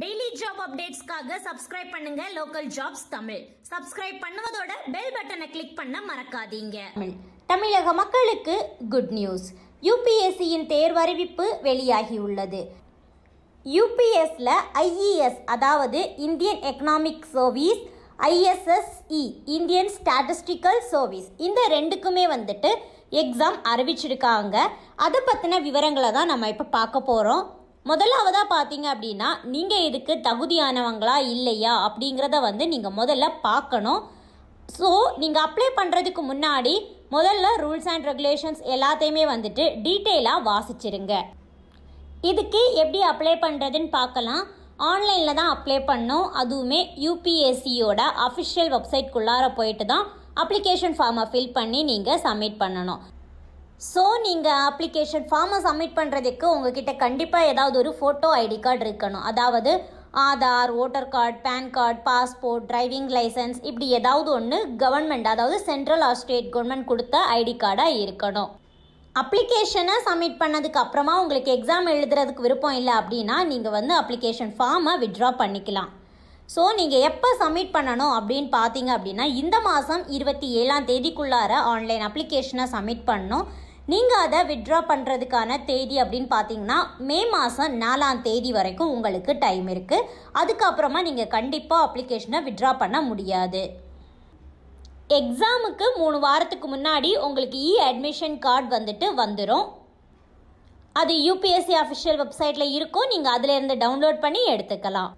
daily job அப்டேட்ஸ்க்காக subscribe பண்ணுங்க local jobs Tamil subscribe பண்ணுவதோட பெல் பட்டனை கிளிக் பண்ண மறக்காதீங்க தமிழக மக்களுக்கு குட் நியூஸ் யூபிஎஸ்சியின் தேர்வு அறிவிப்பு வெளியாகியுள்ளது யூபிஎஸ்ல ஐஇஎஸ் e அதாவது Indian economic service ISSE Indian statistical service இந்த ரெண்டுக்குமே வந்துட்டு எக்ஸாம் அறிவிச்சிருக்காங்க அதை பற்றின விவரங்களை தான் நம்ம இப்போ பார்க்க போகிறோம் முதலாவதாக பார்த்தீங்க அப்படின்னா நீங்கள் இதுக்கு தகுதியானவங்களா இல்லையா அப்படிங்கிறத வந்து நீங்கள் முதல்ல பார்க்கணும் ஸோ நீங்கள் அப்ளை பண்ணுறதுக்கு முன்னாடி முதல்ல ரூல்ஸ் அண்ட் ரெகுலேஷன்ஸ் எல்லாத்தையுமே வந்துட்டு டீட்டெயிலாக வாசிச்சிருங்க இதுக்கு எப்படி அப்ளை பண்ணுறதுன்னு பார்க்கலாம் ஆன்லைனில் தான் அப்ளை பண்ணோம் அதுவுமே யூபிஎஸ்சியோட அஃபிஷியல் வெப்சைட்குள்ளார போயிட்டு தான் அப்ளிகேஷன் ஃபார்மை ஃபில் பண்ணி நீங்கள் சப்மிட் பண்ணணும் ஸோ நீங்கள் அப்ளிகேஷன் ஃபார்மை சப்மிட் பண்ணுறதுக்கு உங்ககிட்ட கண்டிப்பாக ஏதாவது ஒரு ஃபோட்டோ ஐடி கார்டு இருக்கணும் அதாவது Aadhaar voter card PAN card passport driving licence இப்படி ஏதாவது ஒன்று கவர்மெண்ட் அதாவது சென்ட்ரல் ஆர் ஸ்டேட் கவர்மெண்ட் கொடுத்த ஐடி கார்டாக இருக்கணும் அப்ளிகேஷனை சப்மிட் பண்ணதுக்கு அப்புறமா உங்களுக்கு எக்ஸாம் எழுதுறதுக்கு விருப்பம் இல்லை அப்படின்னா நீங்கள் வந்து அப்ளிகேஷன் ஃபார்மை விட்ரா பண்ணிக்கலாம் ஸோ நீங்கள் எப்போ சப்மிட் பண்ணணும் அப்படின்னு பார்த்தீங்க அப்படின்னா இந்த மாதம் இருபத்தி ஏழாம் தேதிக்குள்ளார ஆன்லைன் அப்ளிகேஷனை சப்மிட் பண்ணணும் நீங்கள் அதை விட்ரா பண்ணுறதுக்கான தேதி அப்படின்னு பார்த்தீங்கன்னா மே மாதம் நாலாம் தேதி வரைக்கும் உங்களுக்கு டைம் இருக்குது அதுக்கப்புறமா நீங்கள் கண்டிப்பாக அப்ளிகேஷனை விட்ரா பண்ண முடியாது எக்ஸாமுக்கு மூணு வாரத்துக்கு முன்னாடி உங்களுக்கு இ அட்மிஷன் கார்டு வந்துட்டு வந்துடும் அது யூபிஎஸ்சி அஃபிஷியல் வெப்சைட்டில் இருக்கும் நீங்கள் அதிலேருந்து டவுன்லோட் பண்ணி எடுத்துக்கலாம்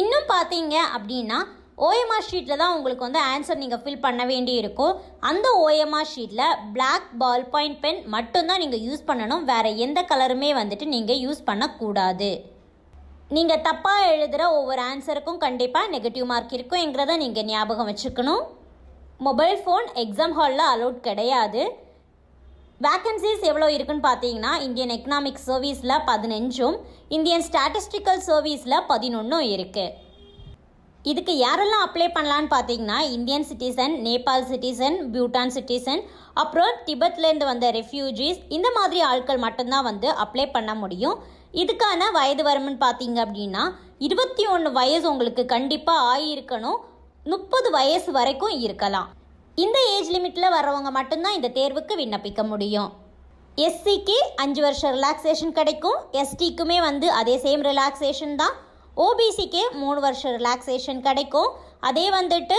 இன்னும் பார்த்தீங்க அப்படின்னா ஓஎம்ஆர் ஷீட்டில் தான் உங்களுக்கு வந்து ஆன்சர் நீங்கள் ஃபில் பண்ண வேண்டி இருக்கும் அந்த ஓஎம்ஆர் ஷீட்டில் பிளாக் பால் பாயிண்ட் பென் மட்டும்தான் நீங்கள் யூஸ் பண்ணணும் வேறு எந்த கலருமே வந்துட்டு நீங்கள் யூஸ் பண்ணக்கூடாது நீங்கள் தப்பாக எழுதுகிற ஒவ்வொரு ஆன்சருக்கும் கண்டிப்பாக நெகட்டிவ் மார்க் இருக்கும்ங்கிறத நீங்கள் ஞாபகம் வச்சுக்கணும் மொபைல் ஃபோன் எக்ஸாம் ஹாலில் அலோட் கிடையாது வேக்கன்சிஸ் எவ்வளோ இருக்குன்னு பார்த்தீங்கன்னா இந்தியன் எக்கனாமிக் சர்வீஸில் பதினஞ்சும் இந்தியன் ஸ்டாட்டிஸ்டிக்கல் சர்வீஸில் பதினொன்றும் இருக்குது இதுக்கு யாரெல்லாம் அப்ளை பண்ணலான்னு பார்த்தீங்கன்னா Indian citizen Nepal citizen Bhutan citizen அப்புறம் டிபத்லேருந்து வந்த ரெஃப்யூஜிஸ் இந்த மாதிரி ஆட்கள் மட்டும்தான் வந்து அப்ளை பண்ண முடியும் இதுக்கான வயது வரம்புன்னு பார்த்தீங்க அப்படின்னா இருபத்தி ஒன்று வயசு உங்களுக்கு கண்டிப்பாக ஆகியிருக்கணும் முப்பது வயசு வரைக்கும் இருக்கலாம் இந்த ஏஜ் லிமிட்டில் வர்றவங்க மட்டும்தான் இந்த தேர்வுக்கு விண்ணப்பிக்க முடியும் எஸ்சிக்கு அஞ்சு வருஷம் ரிலாக்ஸேஷன் கிடைக்கும் எஸ்டிக்குமே வந்து அதே சேம் ரிலாக்ஸேஷன் தான் ஓபிசிக்கு மூணு வருஷம் ரிலாக்ஸேஷன் கிடைக்கும் அதே வந்துட்டு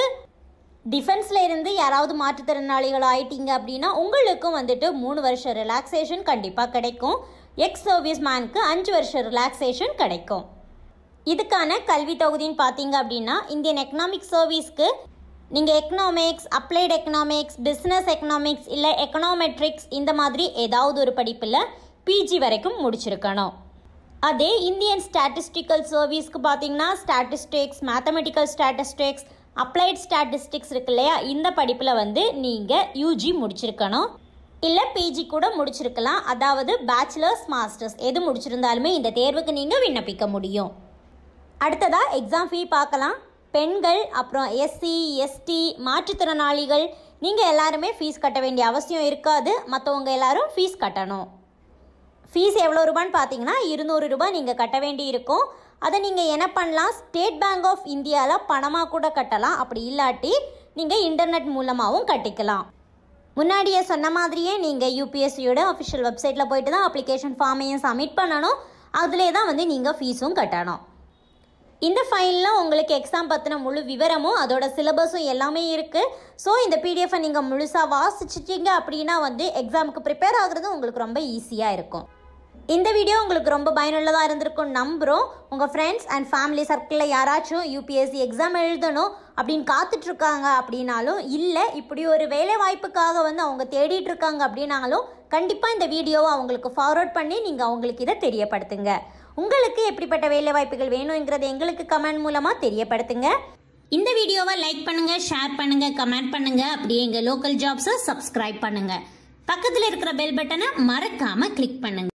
டிஃபென்ஸில் இருந்து யாராவது மாற்றுத்திறனாளிகள் ஆயிட்டீங்க அப்படின்னா உங்களுக்கும் வந்துட்டு மூணு வருஷம் ரிலாக்ஸேஷன் கண்டிப்பாக கிடைக்கும் எக்ஸ் சர்வீஸ் மேனுக்கு அஞ்சு வருஷம் ரிலாக்ஸேஷன் கிடைக்கும் இதுக்கான கல்வி தொகுதின்னு பார்த்தீங்க அப்படின்னா இந்தியன் எக்கனாமிக் சர்வீஸ்க்கு நீங்கள் economics applied economics business economics இல்லை எக்கனாமெட்ரிக்ஸ் இந்த மாதிரி ஏதாவது ஒரு படிப்பில் பிஜி வரைக்கும் முடிச்சிருக்கணும் அதே இந்தியன் ஸ்டாட்டிஸ்டிக்கல் சர்வீஸ்க்கு பார்த்தீங்கன்னா statistics mathematical statistics applied statistics இருக்கு இல்லையா இந்த படிப்பில் வந்து நீங்கள் யூஜி முடிச்சிருக்கணும் இல்லை பிஜி கூட முடிச்சிருக்கலாம் அதாவது பேச்சுலர்ஸ் மாஸ்டர்ஸ் எது முடிச்சிருந்தாலுமே இந்த தேர்வுக்கு நீங்கள் விண்ணப்பிக்க முடியும் அடுத்ததாக எக்ஸாம் ஃபீ பார்க்கலாம் பெண்கள் அப்புறம் எஸ்சி எஸ்டி மாற்றுத்திறனாளிகள் நீங்கள் எல்லாருமே ஃபீஸ் கட்ட வேண்டிய அவசியம் இருக்காது மற்றவங்க எல்லாரும் ஃபீஸ் கட்டணும் ஃபீஸ் எவ்வளோ ரூபான்னு பார்த்தீங்கன்னா இருநூறு ரூபாய் நீங்கள் கட்ட வேண்டி இருக்கும் அதை நீங்கள் என்ன பண்ணலாம் ஸ்டேட் பேங்க் ஆஃப் இந்தியாவில் பணமாக கூட கட்டலாம் அப்படி இல்லாட்டி நீங்கள் இன்டர்நெட் மூலமாகவும் கட்டிக்கலாம் முன்னாடியே சொன்ன மாதிரியே நீங்கள் யூபிஎஸ்சியோட அஃபிஷியல் வெப்சைட்டில் போயிட்டு தான் அப்ளிகேஷன் ஃபார்மையும் சப்மிட் பண்ணணும் அதிலே தான் வந்து நீங்கள் ஃபீஸும் கட்டணும் இந்த ஃபைனில் உங்களுக்கு எக்ஸாம் பற்றின முழு விவரமும் அதோட சிலபஸும் எல்லாமே இருக்குது ஸோ இந்த பிடிஎஃபை நீங்கள் முழுசாக வாசிச்சிட்டிங்க அப்படின்னா வந்து எக்ஸாமுக்கு ப்ரிப்பேர் ஆகிறது உங்களுக்கு ரொம்ப ஈஸியாக இருக்கும் இந்த வீடியோ உங்களுக்கு ரொம்ப பயனுள்ளதாக இருந்திருக்கும் நம்புகிறோம் உங்கள் ஃப்ரெண்ட்ஸ் அண்ட் ஃபேமிலி சர்க்கிளில் யாராச்சும் யூபிஎஸ்சி எக்ஸாம் எழுதணும் அப்படின்னு காத்துட்ருக்காங்க அப்படின்னாலும் இல்லை இப்படி ஒரு வேலை வாய்ப்புக்காக வந்து அவங்க தேடிட்டு இருக்காங்க அப்படின்னாலும் கண்டிப்பாக இந்த வீடியோவை அவங்களுக்கு ஃபார்வர்ட் பண்ணி நீங்கள் அவங்களுக்கு இதை தெரியப்படுத்துங்க உங்களுக்கு எப்படிப்பட்ட வேலை வாய்ப்புகள் வேணுங்கிறது எங்களுக்கு கமெண்ட் மூலமாக தெரியப்படுத்துங்க இந்த வீடியோவை லைக் பண்ணுங்கள் ஷேர் பண்ணுங்கள் கமெண்ட் பண்ணுங்கள் அப்படியே எங்கள் லோக்கல் ஜாப்ஸை சப்ஸ்கிரைப் பண்ணுங்கள் பக்கத்தில் இருக்கிற பெல் பட்டனை மறக்காமல் கிளிக் பண்ணுங்கள்